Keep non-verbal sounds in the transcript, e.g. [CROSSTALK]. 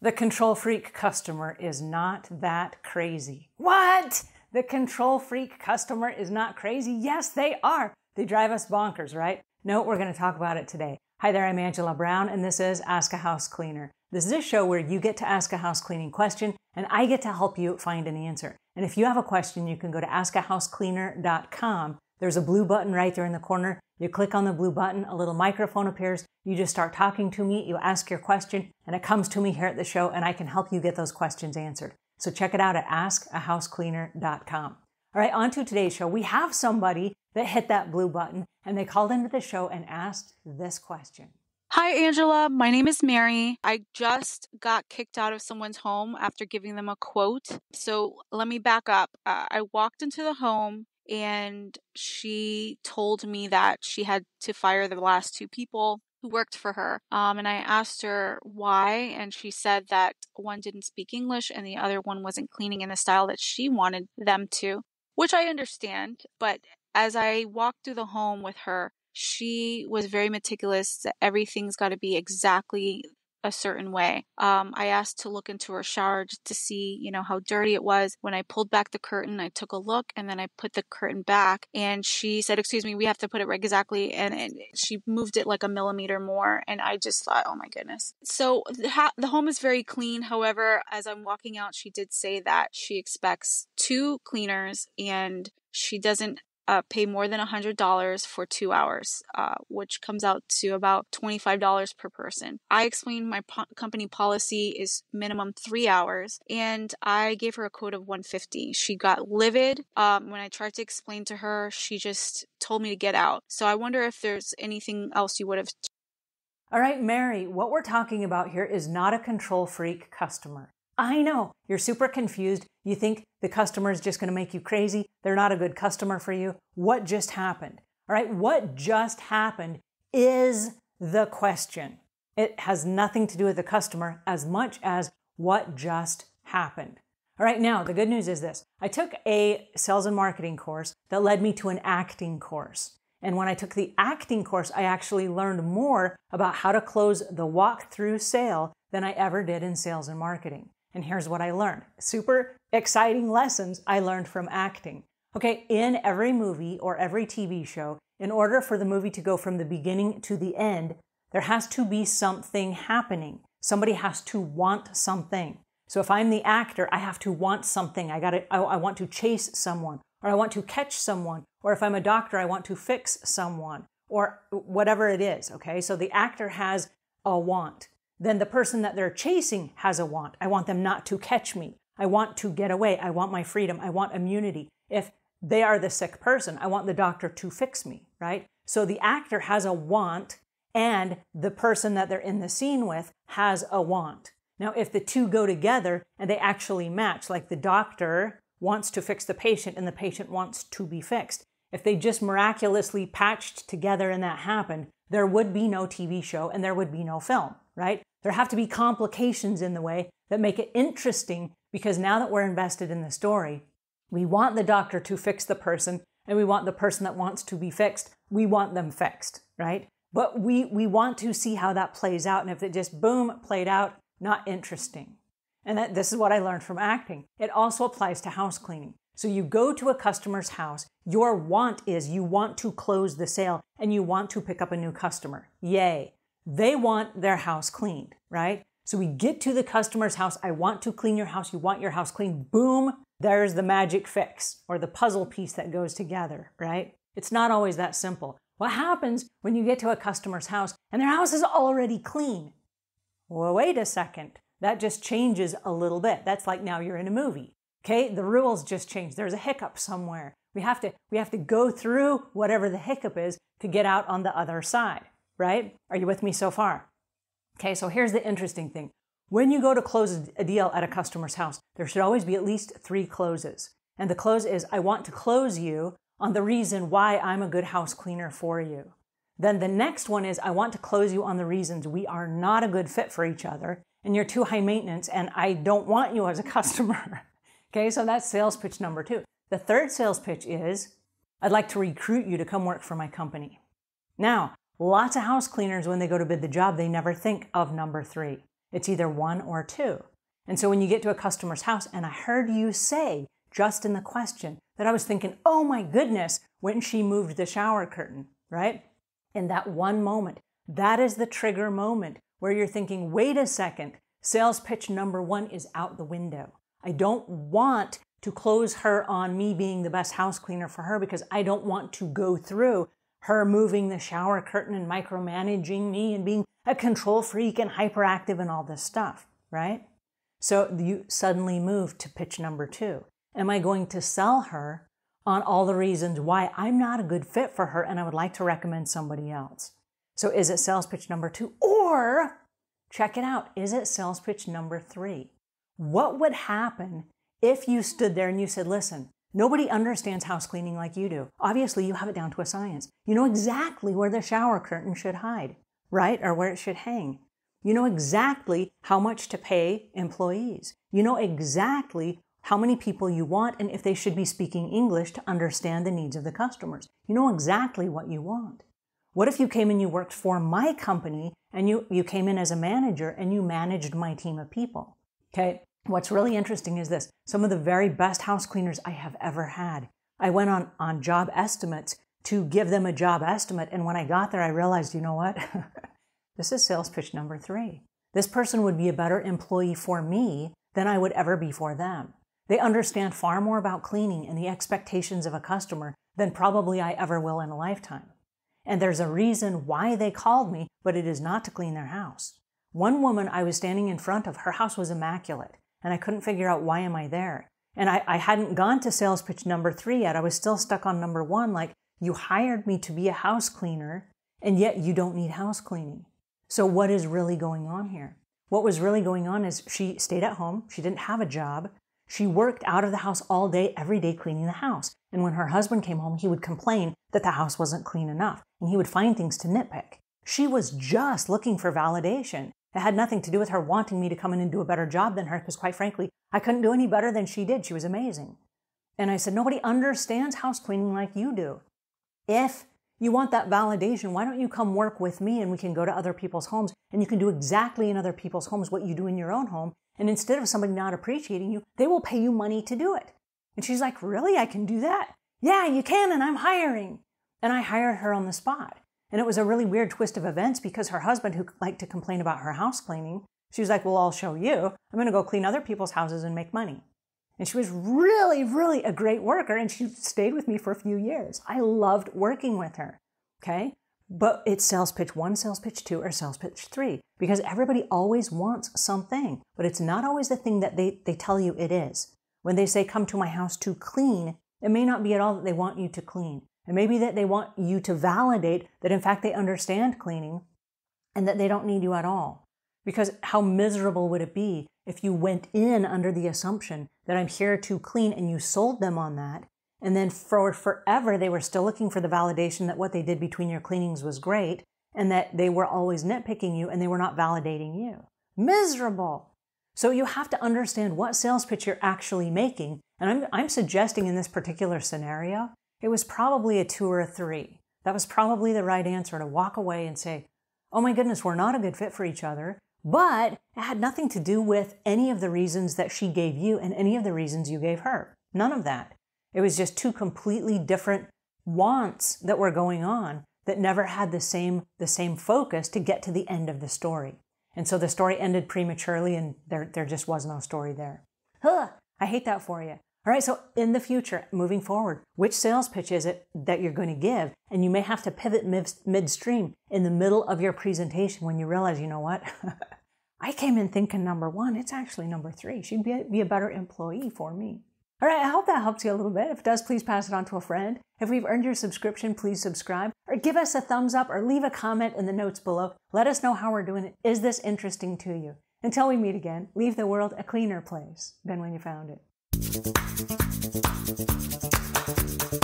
The control freak customer is not that crazy. What? The control freak customer is not crazy? Yes, they are. They drive us bonkers, right? No, we're going to talk about it today. Hi there, I'm Angela Brown, and this is Ask a House Cleaner. This is a show where you get to ask a house cleaning question, and I get to help you find an answer. And if you have a question, you can go to askahousecleaner.com there's a blue button right there in the corner. You click on the blue button, a little microphone appears. You just start talking to me, you ask your question, and it comes to me here at the show, and I can help you get those questions answered. So check it out at askahousecleaner.com. All right, on to today's show. We have somebody that hit that blue button and they called into the show and asked this question. Hi, Angela. My name is Mary. I just got kicked out of someone's home after giving them a quote. So let me back up. Uh, I walked into the home and she told me that she had to fire the last two people who worked for her. Um, and I asked her why, and she said that one didn't speak English and the other one wasn't cleaning in the style that she wanted them to, which I understand. But as I walked through the home with her, she was very meticulous that everything's got to be exactly a certain way. Um, I asked to look into her shower just to see, you know, how dirty it was. When I pulled back the curtain, I took a look and then I put the curtain back and she said, excuse me, we have to put it right exactly. And, and she moved it like a millimeter more. And I just thought, oh my goodness. So the, ha- the home is very clean. However, as I'm walking out, she did say that she expects two cleaners and she doesn't uh, pay more than $100 for two hours, uh, which comes out to about $25 per person. I explained my po- company policy is minimum three hours, and I gave her a quote of 150. She got livid. Um, when I tried to explain to her, she just told me to get out. So I wonder if there's anything else you would have. All right, Mary, what we're talking about here is not a control freak customer. I know you're super confused. You think the customer is just going to make you crazy. They're not a good customer for you. What just happened? All right, what just happened is the question. It has nothing to do with the customer as much as what just happened. All right, now the good news is this I took a sales and marketing course that led me to an acting course. And when I took the acting course, I actually learned more about how to close the walk-through sale than I ever did in sales and marketing. And here's what I learned super exciting lessons I learned from acting. Okay, in every movie or every TV show, in order for the movie to go from the beginning to the end, there has to be something happening. Somebody has to want something. So if I'm the actor, I have to want something. I got I, I want to chase someone, or I want to catch someone, or if I'm a doctor, I want to fix someone, or whatever it is. Okay, so the actor has a want then the person that they're chasing has a want. I want them not to catch me. I want to get away. I want my freedom. I want immunity. If they are the sick person, I want the doctor to fix me, right? So the actor has a want and the person that they're in the scene with has a want. Now, if the two go together and they actually match, like the doctor wants to fix the patient and the patient wants to be fixed, if they just miraculously patched together and that happened, there would be no TV show and there would be no film, right? There have to be complications in the way that make it interesting because now that we're invested in the story, we want the doctor to fix the person and we want the person that wants to be fixed, we want them fixed, right? But we, we want to see how that plays out. And if it just boom, played out, not interesting. And that, this is what I learned from acting. It also applies to house cleaning. So you go to a customer's house, your want is you want to close the sale and you want to pick up a new customer. Yay. They want their house cleaned, right? So we get to the customer's house. I want to clean your house. You want your house clean. Boom, there's the magic fix or the puzzle piece that goes together, right? It's not always that simple. What happens when you get to a customer's house and their house is already clean? Well, wait a second. That just changes a little bit. That's like now you're in a movie. Okay, the rules just change. There's a hiccup somewhere. We have to we have to go through whatever the hiccup is to get out on the other side right? Are you with me so far? Okay, so here's the interesting thing. When you go to close a deal at a customer's house, there should always be at least three closes. And the close is, I want to close you on the reason why I'm a good house cleaner for you. Then the next one is, I want to close you on the reasons we are not a good fit for each other and you're too high maintenance and I don't want you as a [LAUGHS] customer. okay, so that's sales pitch number two. The third sales pitch is, I'd like to recruit you to come work for my company. Now, Lots of house cleaners, when they go to bid the job, they never think of number three. It's either one or two. And so when you get to a customer's house, and I heard you say just in the question that I was thinking, oh my goodness, when she moved the shower curtain, right? In that one moment, that is the trigger moment where you're thinking, wait a second, sales pitch number one is out the window. I don't want to close her on me being the best house cleaner for her because I don't want to go through her moving the shower curtain and micromanaging me and being a control freak and hyperactive and all this stuff, right? So you suddenly move to pitch number two. Am I going to sell her on all the reasons why I'm not a good fit for her and I would like to recommend somebody else? So is it sales pitch number two? Or check it out, is it sales pitch number three? What would happen if you stood there and you said, listen, Nobody understands house cleaning like you do. Obviously, you have it down to a science. You know exactly where the shower curtain should hide, right? Or where it should hang. You know exactly how much to pay employees. You know exactly how many people you want and if they should be speaking English to understand the needs of the customers. You know exactly what you want. What if you came and you worked for my company and you, you came in as a manager and you managed my team of people? Okay. What's really interesting is this some of the very best house cleaners I have ever had. I went on, on job estimates to give them a job estimate. And when I got there, I realized, you know what? [LAUGHS] this is sales pitch number three. This person would be a better employee for me than I would ever be for them. They understand far more about cleaning and the expectations of a customer than probably I ever will in a lifetime. And there's a reason why they called me, but it is not to clean their house. One woman I was standing in front of, her house was immaculate and I couldn't figure out why am I there. And I, I hadn't gone to sales pitch number three yet. I was still stuck on number one. Like, you hired me to be a house cleaner, and yet you don't need house cleaning. So, what is really going on here? What was really going on is she stayed at home, she didn't have a job, she worked out of the house all day, every day cleaning the house. And when her husband came home, he would complain that the house wasn't clean enough, and he would find things to nitpick. She was just looking for validation. It had nothing to do with her wanting me to come in and do a better job than her, because quite frankly, I couldn't do any better than she did. She was amazing. And I said, Nobody understands house cleaning like you do. If you want that validation, why don't you come work with me and we can go to other people's homes and you can do exactly in other people's homes what you do in your own home. And instead of somebody not appreciating you, they will pay you money to do it. And she's like, Really? I can do that? Yeah, you can, and I'm hiring. And I hired her on the spot. And it was a really weird twist of events because her husband, who liked to complain about her house cleaning, she was like, Well, I'll show you. I'm going to go clean other people's houses and make money. And she was really, really a great worker. And she stayed with me for a few years. I loved working with her. Okay. But it's sales pitch one, sales pitch two, or sales pitch three, because everybody always wants something, but it's not always the thing that they, they tell you it is. When they say, come to my house to clean, it may not be at all that they want you to clean. And maybe that they want you to validate that in fact they understand cleaning and that they don't need you at all. Because how miserable would it be if you went in under the assumption that I'm here to clean and you sold them on that? And then for forever, they were still looking for the validation that what they did between your cleanings was great and that they were always nitpicking you and they were not validating you. Miserable. So you have to understand what sales pitch you're actually making. And I'm, I'm suggesting in this particular scenario it was probably a two or a three. That was probably the right answer to walk away and say, oh my goodness, we're not a good fit for each other. But it had nothing to do with any of the reasons that she gave you and any of the reasons you gave her. None of that. It was just two completely different wants that were going on that never had the same the same focus to get to the end of the story. And so the story ended prematurely and there there just was no story there. Huh, I hate that for you. All right, so in the future, moving forward, which sales pitch is it that you're going to give? And you may have to pivot midstream in the middle of your presentation when you realize, you know what? [LAUGHS] I came in thinking number one, it's actually number three. She'd be a, be a better employee for me. All right, I hope that helps you a little bit. If it does, please pass it on to a friend. If we've earned your subscription, please subscribe or give us a thumbs up or leave a comment in the notes below. Let us know how we're doing it. Is this interesting to you? Until we meet again, leave the world a cleaner place than when you found it. Thank you.